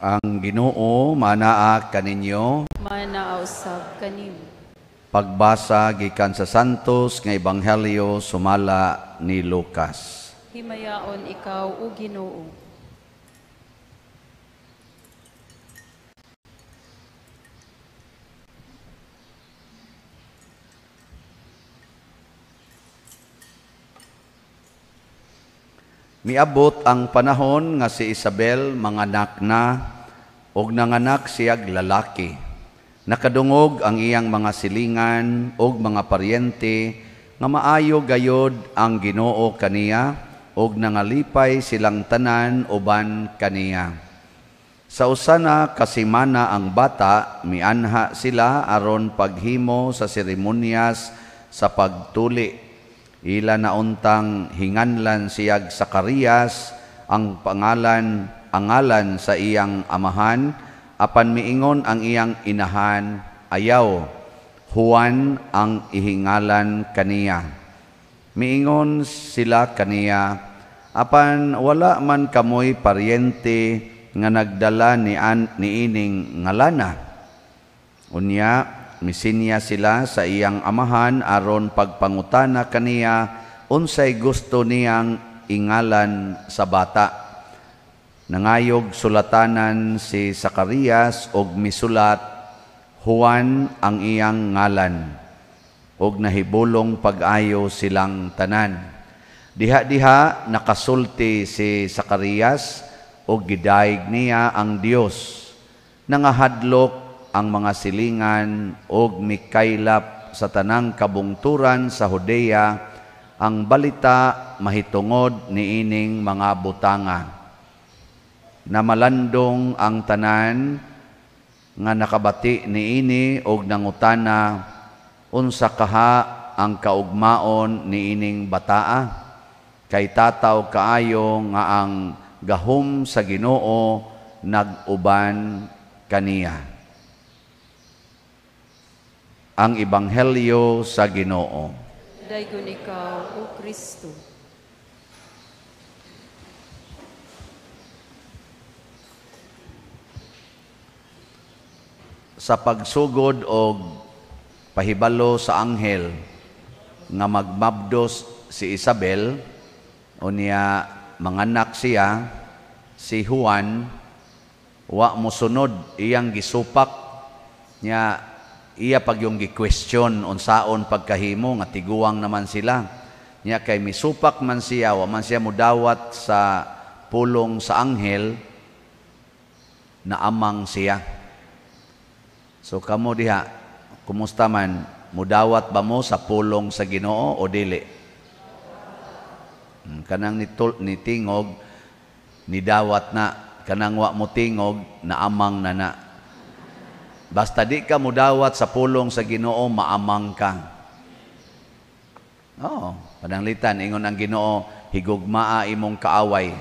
Ang Ginoo manaa kaninyo. Manaa usab kaninyo. Pagbasa gikan sa Santos nga Ebanghelyo sumala ni Lucas. Himayaon ikaw o Ginoo. Miabot ang panahon nga si Isabel manganak na og nanganak siyag lalaki. Nakadungog ang iyang mga silingan og mga paryente nga maayo gayod ang Ginoo kaniya og nangalipay silang tanan uban kaniya. Sa usana kasimana ang bata mianha sila aron paghimo sa seremonyas sa pagtuli ila na untang hinganlan siyag Sakarias ang pangalan angalan sa iyang amahan, apan miingon ang iyang inahan, ayaw, Juan ang ihingalan kaniya. Miingon sila kaniya, apan wala man kamoy paryente nga nagdala ni, an, ni ining ngalana. Unya, misinya sila sa iyang amahan aron pagpangutana kaniya unsay gusto niyang ingalan sa bata. Nangayog sulatanan si Sakarias og misulat Juan ang iyang ngalan og nahibulong pag-ayo silang tanan. Diha-diha nakasulti si Sakarias og gidayeg niya ang Dios. Nangahadlok ang mga silingan og mikaylap sa tanang kabungturan sa Hodea ang balita mahitungod niining mga butangan na malandong ang tanan nga nakabati niini og nangutana unsa kaha ang kaugmaon niining bataa kay tataw kaayo nga ang gahom sa Ginoo naguban kaniya ang ebanghelyo sa Ginoo Daygon ikaw o Kristo sa pagsugod og pahibalo sa anghel nga magmabdos si Isabel o niya manganak siya si Juan wa mosunod iyang gisupak niya iya pag yung gi-question unsaon pagkahimo nga tiguang naman sila niya kay misupak man siya wa man siya mudawat sa pulong sa anghel na amang siya So kamo diha, kumusta man, mudawat ba mo sa pulong sa Ginoo o dili? Hmm, kanang nitul, nitingog, nidawat na, kanang wa mo tingog, naamang na na. Basta di ka mudawat sa pulong sa Ginoo, maamang ka. Oo, pananglitan, ingon ang Ginoo, higugmaa imong kaaway.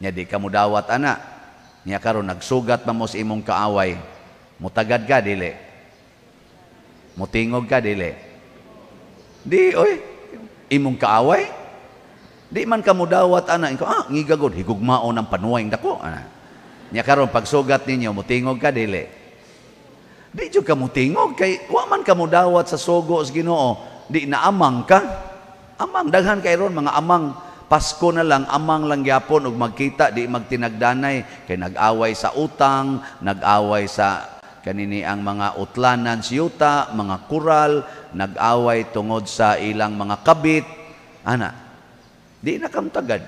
Nya di ka mudawat ana. Nya karon nagsugat pa mo sa imong kaaway Mutagad ka, dili. Mutingog ka, dili. Di, oy, imong kaaway. Di man ka mudawat, ana. Ikaw, ah, ngigagod, higugmao ng panuwing dako. Ana. Nya karon pagsugat ninyo, mutingog ka, dili. Di jud ka mutingog, kay wa man ka mudawat sa sugo sa ginoo. Di naamang ka. Amang, daghan kay ron, mga amang, Pasko na lang, amang lang yapon, og magkita, di magtinagdanay, kay nag-away sa utang, nag-away sa Kanini ang mga utlanan yuta mga kural, nag-away tungod sa ilang mga kabit. Ana, di nakamtagad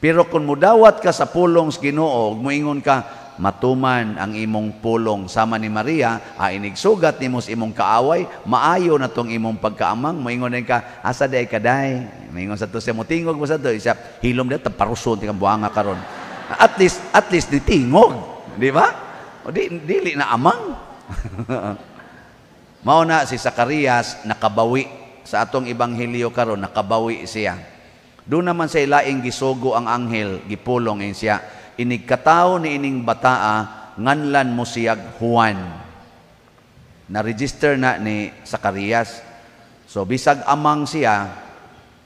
Pero kung mudawat ka sa pulong sa Ginoo, moingon ka, matuman ang imong pulong sama ni Maria ainig sugat nimo sa imong kaaway maayo na tong imong pagkaamang moingon ka asa day kaday moingon sa to sa mo tingog mo sa to isa hilom da taparuson ti buanga karon at least at least di tingog di ba o di, dili na amang. Mao na si Sakarias nakabawi sa atong ebanghelyo karon nakabawi siya. Do naman sa ilaing gisugo ang anghel, gipulong in siya. Inigkatao ni ining bataa nganlan mo siyag Juan. Na register na ni Sakarias. So bisag amang siya,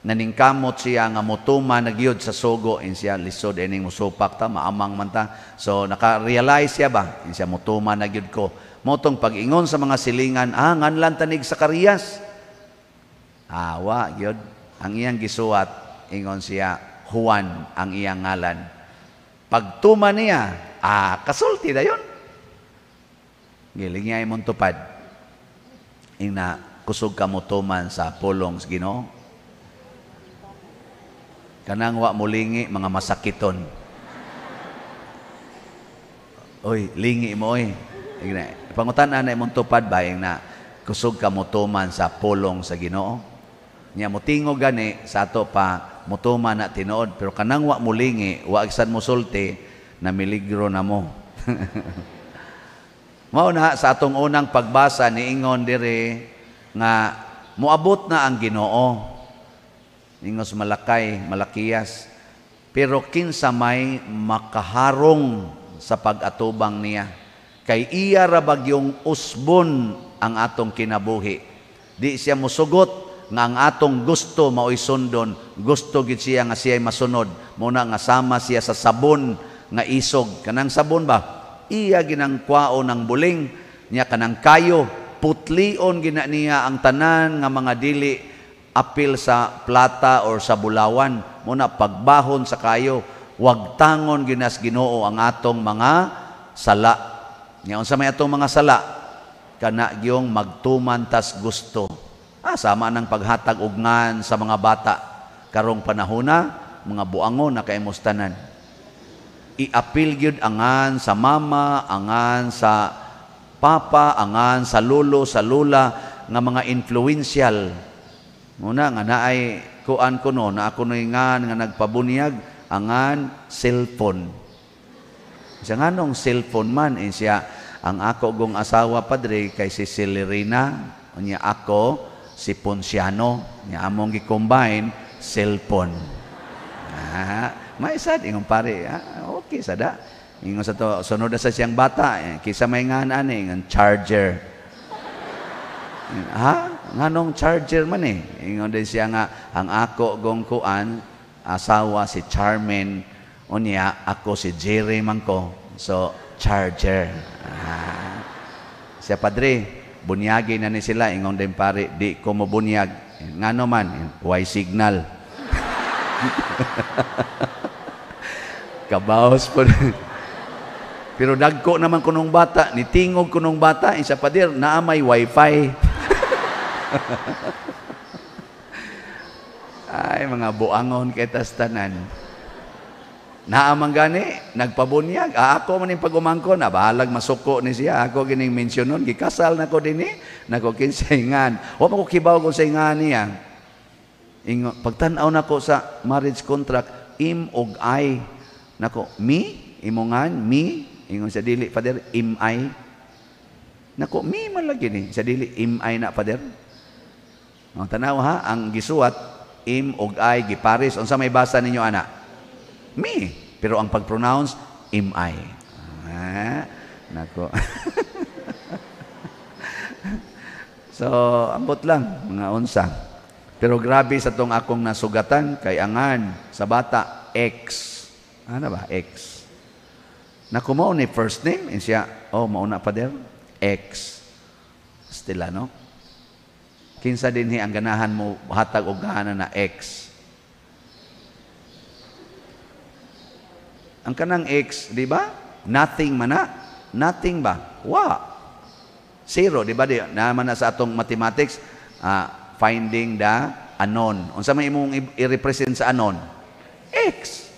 naningkamot siya nga mutuma nagyod sa sugo in siya lisod ining musupak ta maamang man ta so naka-realize siya ba in siya mutuma nagyod ko motong pagingon sa mga silingan ah nganlan tanig sa karyas awa gyud ang iyang gisuwat ingon siya Juan ang iyang ngalan pagtuma niya ah kasulti dayon giling niya imong tupad ina kusog ka mutuman sa pulong sa Ginoo Kanang wa mo lingi, mga masakiton. Oy, lingi mo oy. Pangutan na imong tupad ba na kusog ka mutuman sa pulong sa Ginoo. Nya tingo gani sa ato pa mutuman na tinuod pero kanang wa mulingi wa agsan mo sulti na miligro na mo. Mao na sa atong unang pagbasa ni Ingon dire nga muabot na ang Ginoo ingos malakay, malakiyas. Pero kinsa may makaharong sa pag-atubang niya. Kay iya ra bagyong usbon ang atong kinabuhi. Di siya musugot nga ang atong gusto mao'y sundon, gusto gid siya nga siya'y masunod. Muna nga sama siya sa sabon nga isog. Kanang sabon ba? Iya ginang kwao ng buling niya kanang kayo, putlion gina niya ang tanan nga mga dili apil sa plata or sa bulawan muna pagbahon sa kayo wag tangon ginas Ginoo ang atong mga sala ngayon sa may atong mga sala kana gyung magtuman tas gusto ah, sama ng paghatag ugnan sa mga bata karong panahona mga buangon na kaimustanan iapil gyud angan sa mama angan sa papa angan sa lolo sa lola nga mga influential Muna nga naay kuan ko no na ako nga nga nagpabunyag angan cellphone. Siya nga nung cellphone man eh siya ang ako gong asawa padre kay si Celerina niya ako si Ponciano niya among gi-combine cellphone. Ah, may sad ingon pare ah, okay sada. Ingong sa to sunod sa siyang bata eh, kisa may nga ani ang charger. Ha? nganong charger man eh. Ingon din siya nga, ang ako gong kuan, asawa si Charmin, unya ako si Jerry man ko. So, charger. Ah. Siya padre, bunyagi na ni sila, ingon din pare, di ko mo bunyag. Ngano why signal? Kabaos po. Pero dagko naman kunong bata, nitingog kunong bata, isa pa dir, naamay wifi. Ay, mga buangon kay tanan. Naamang gani, nagpabunyag. Ah, ako man yung pagumangkon, abahalag masuko ni siya. Ako gining mention nun, gikasal na ko din eh. Nako kinsaingan. Huwag ako kibaw ko sa ingan niya. Ingo, pagtanaw na ko sa marriage contract, im og I. Nako, me, Imungan? me, ingon sa dili, father, im I. Nako, me man lagi ni, sa dili, im I na, father. No, tanaw ha, ang gisuat, im og ay, giparis. Unsa may basa ninyo, ana? Me. Pero ang pag-pronounce, im I. Ah, nako. so, ambot lang, mga unsa. Pero grabe sa tong akong nasugatan kay angan sa bata X. Ano ba? X. Naku mo ni first name and eh, siya, oh mauna pa der X. Stila no? Kinsa dinhi ang ganahan mo hatag og gahana na X. Ang kanang X, di ba? Nothing mana? Nothing ba? Wa. Zero, di ba? Di, naman na sa atong mathematics, uh, finding the unknown. Unsa may imong i-represent sa unknown? X.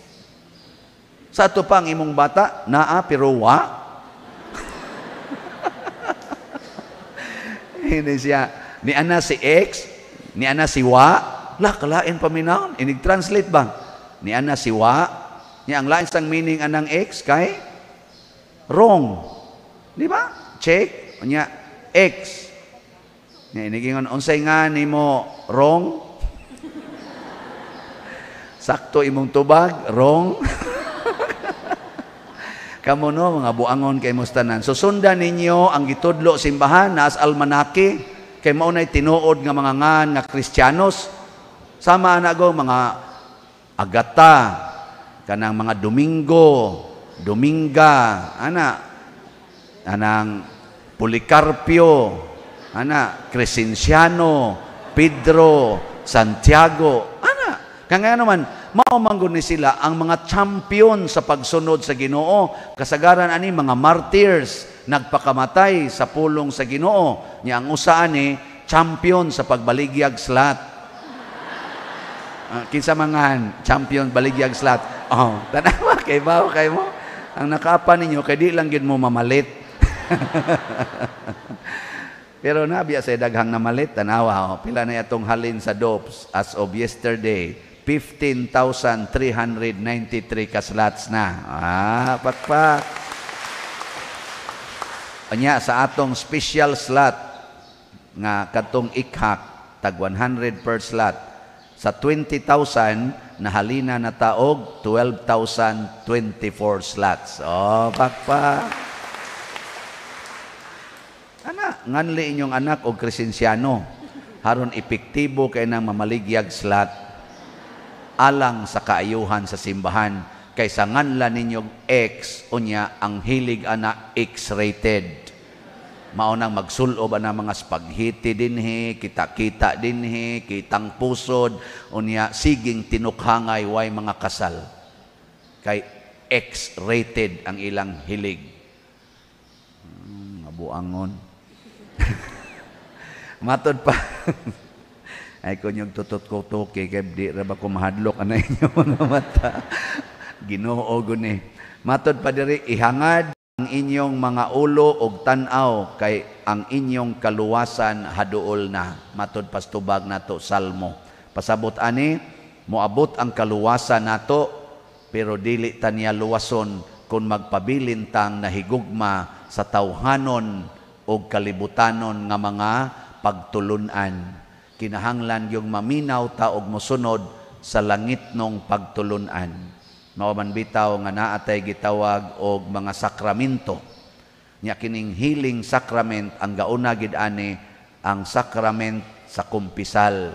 Sa ato pang imong bata, naa pero wa. Hindi siya Ni ana si X, ni ana si Wa, la kalain pa minaon inig-translate bang? ni ana Wa, ni ang lain sang meaning anang x kay wrong di ba check nya x ni inigingon unsay nga nimo wrong sakto imong tubag wrong kamo no mga buangon kay mustanan so sundan ninyo ang gitudlo simbahan nas almanaki Kay mao nay tinuod nga mga ngan nga Kristiyanos sama na go mga agata kanang mga Domingo, Dominga, ana anang Policarpio, ana Crescenciano, Pedro, Santiago, ana kanga naman maumanggon ni sila ang mga champion sa pagsunod sa Ginoo kasagaran ani mga martyrs nagpakamatay sa pulong sa Ginoo niya ang usaan ni champion sa pagbaligyag slat uh, kinsa mangan champion baligyag slat oh tanawa kay bao kay mo ang nakaapa ninyo kay di lang gid mo mamalit Pero nabiya sa daghang namalit tanawa oh, pila na yatong halin sa dopes as of yesterday 15,393 ka kaslats na. Ah, patpat. Anya sa atong special slot nga katong ikhak tag 100 per slot sa 20,000 nahalina na taog 12,024 slots. Oh, pakpa. Ana, nganli inyong anak og kristensyano haron epektibo kay nang mamaligyag slot alang sa kaayuhan sa simbahan kaysa nganla ninyog X unya ang hilig ana X-rated. Maunang magsulob ana mga spaghetti dinhi, kita-kita dinhi, kitang pusod, unya siging tinukhangay way mga kasal. Kay X-rated ang ilang hilig. Hmm, nabuangon. Matod pa. ay ko to kay kay di ra ba ko mahadlok ana inyo mga mata. Ginoo guni. Matod pa diri ihangad ang inyong mga ulo og tanaw kay ang inyong kaluwasan haduol na. Matod pastubag nato salmo. Pasabot ani moabot ang kaluwasan nato pero dili taniya luwason kung magpabilintang nahigugma sa tawhanon og kalibutanon nga mga pagtulunan. Kinahanglan yung maminaw ta og mosunod sa langit nung pagtulunan mawaman bitaw nga naa tay gitawag og mga sakramento nya kining healing sacrament ang gauna gid ani ang sacrament sa kumpisal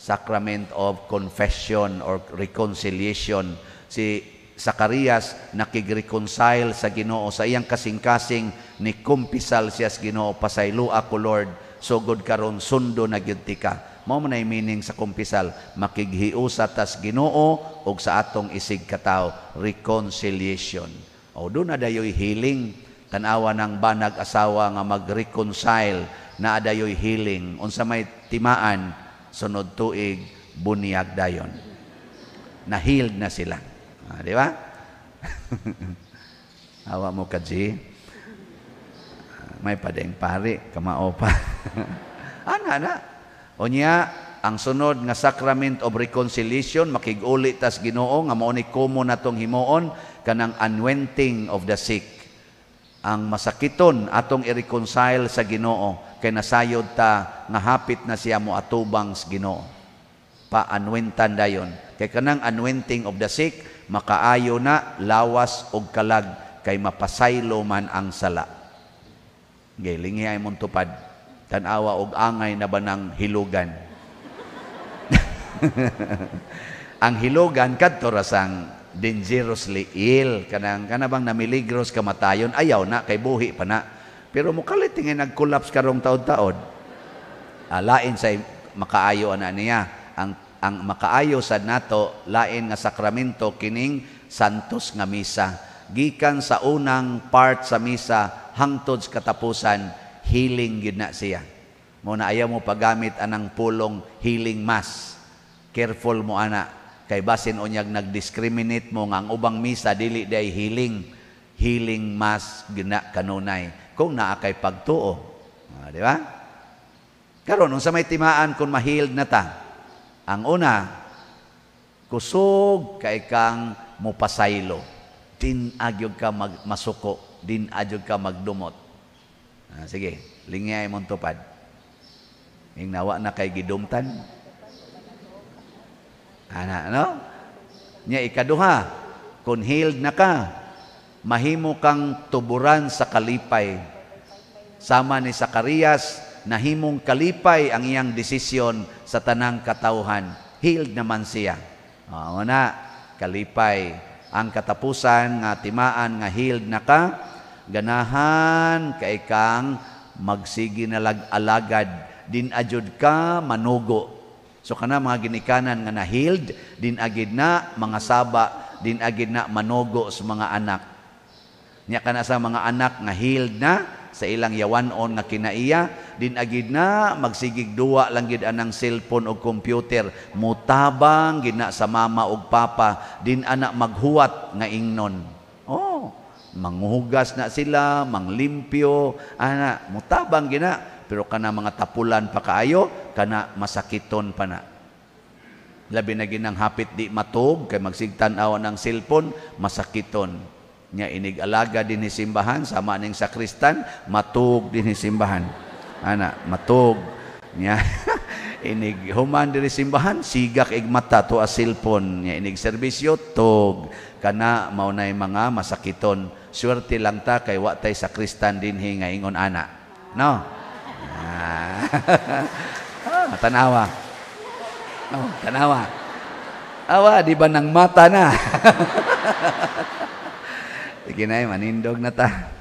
sacrament of confession or reconciliation si Zacarias nakigreconcile sa Ginoo sa iyang kasing-kasing ni kumpisal siya sa Ginoo pasaylo ako Lord sugod so karon sundo na gyud ti ka mao man ay meaning sa kumpisal makighiusa tas Ginoo og sa atong isig kataw reconciliation o do na dayoy healing tanawa ng banag asawa nga mag-reconcile na adayoy healing unsa may timaan sunod tuig bunyag dayon na healed na sila ah, di ba awa mo ka G ah, may padeng pare kamao pa ana na o niya, ang sunod nga sacrament of reconciliation makiguli tas Ginoo nga mao ni komo natong himuon kanang anointing of the sick ang masakiton atong i-reconcile sa Ginoo kay nasayod ta nga hapit na siya mo atubang sa Ginoo paanwentan dayon kay kanang anointing of the sick makaayo na lawas og kalag kay mapasaylo man ang sala Gilingi ay mong tupad tanawa og angay na banang hilugan. ang hilugan kadto rasang dangerously ill kanang kanabang namiligros kamatayon ayaw na kay buhi pa na. Pero mukalit nga nag-collapse karong taod-taod. Alain sa makaayo ana niya ang ang makaayo sa nato lain nga sakramento kining santos nga misa gikan sa unang part sa misa hangtod sa katapusan healing gid na siya. Mo na ayaw mo pagamit anang pulong healing mask. Careful mo ana kay basin nag-discriminate mo nga ang ubang misa dili day healing healing mask gina kanunay kung naa kay pagtuo. Ah, di ba? Karon unsa may timaan kung ma na ta? Ang una, kusog kay kang mupasaylo. Din agyog ka mag masuko, din agyog ka magdumot. Ah, sige, lingyay mong tupad. Ing nawa na kay gidumtan. Ana, no? Nya ikaduha, kun healed na ka, mahimo kang tuburan sa kalipay. Sama ni Sakarias, nahimong kalipay ang iyang desisyon sa tanang katauhan. Healed naman siya. Oo ah, na, kalipay. Ang katapusan nga timaan nga healed na ka, ganahan kay kang magsigi nalag alagad din ajud ka manugo so kana mga ginikanan nga healed din agid na mga saba din agid na manugo sa mga anak niya kana sa mga anak nga healed na sa ilang yawan on nga kinaiya din agid na magsigig duwa lang gid anang cellphone o computer mutabang gid na sa mama og papa din anak maghuwat nga ingnon oh manghugas na sila, manglimpyo, ana, mutabang gina, pero kana mga tapulan pa kaayo, kana masakiton pa na. Labi na ginang hapit di matog, kay magsigtan awan ng cellphone, masakiton. Nya inig-alaga din ni simbahan, sama ning sakristan, matog din ni simbahan. Ana, matog. Nya, inig human diri simbahan sigak ig mata to a cellphone nya inig serbisyo tog kana maunay mga masakiton Swerte lang ta kay wa tay sa Kristan din nga ingon ana. No? Ah. Oh, tanawa. Oh, tanawa. Awa, di ba nang mata na? Sige na, eh, manindog na ta.